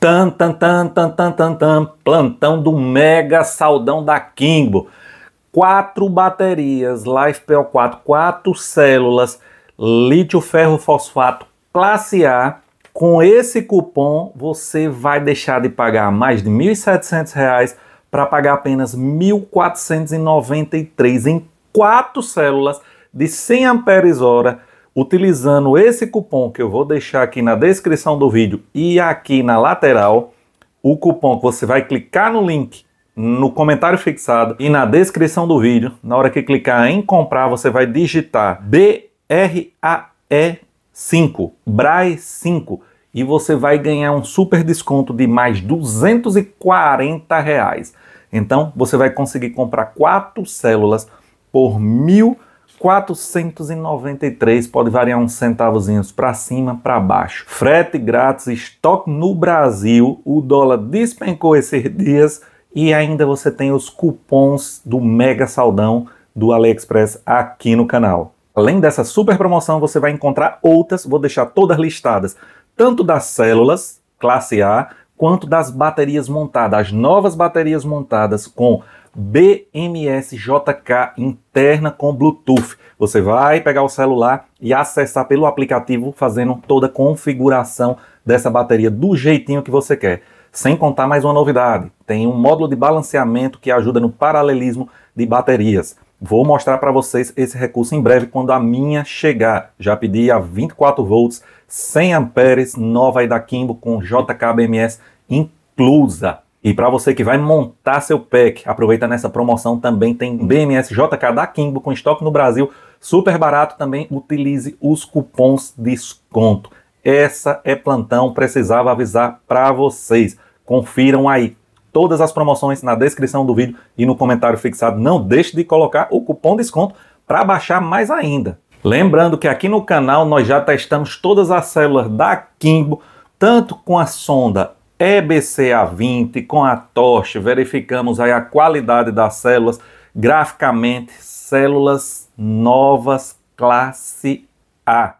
Tan, tan, tan, tan, tan, tan, tan, plantão do mega saldão da Kimbo. Quatro baterias Life 4 quatro células lítio ferro fosfato classe A. Com esse cupom você vai deixar de pagar mais de R$ 1.700 para pagar apenas R$ 1.493 em quatro células de 100 amperes hora utilizando esse cupom que eu vou deixar aqui na descrição do vídeo e aqui na lateral, o cupom que você vai clicar no link no comentário fixado e na descrição do vídeo, na hora que clicar em comprar, você vai digitar BRAE5, BRAE 5 e você vai ganhar um super desconto de mais 240 reais. Então, você vai conseguir comprar quatro células por mil 493, pode variar uns centavozinhos para cima, para baixo. Frete grátis, estoque no Brasil, o dólar despencou esses dias e ainda você tem os cupons do mega saldão do AliExpress aqui no canal. Além dessa super promoção, você vai encontrar outras, vou deixar todas listadas, tanto das células, classe A, quanto das baterias montadas, as novas baterias montadas com BMS JK interna com Bluetooth. Você vai pegar o celular e acessar pelo aplicativo fazendo toda a configuração dessa bateria do jeitinho que você quer. Sem contar mais uma novidade, tem um módulo de balanceamento que ajuda no paralelismo de baterias. Vou mostrar para vocês esse recurso em breve quando a minha chegar. Já pedi a 24 volts, 100 amperes, nova da Kimbo com JKBMS inclusa. E para você que vai montar seu pack, aproveita nessa promoção também tem BMS JK da Kimbo com estoque no Brasil, super barato também, utilize os cupons desconto. Essa é plantão, precisava avisar para vocês. Confiram aí, todas as promoções na descrição do vídeo e no comentário fixado. Não deixe de colocar o cupom desconto para baixar mais ainda. Lembrando que aqui no canal nós já testamos todas as células da Kimbo, tanto com a sonda EBCA20, com a tocha, verificamos aí a qualidade das células, graficamente, células novas classe A.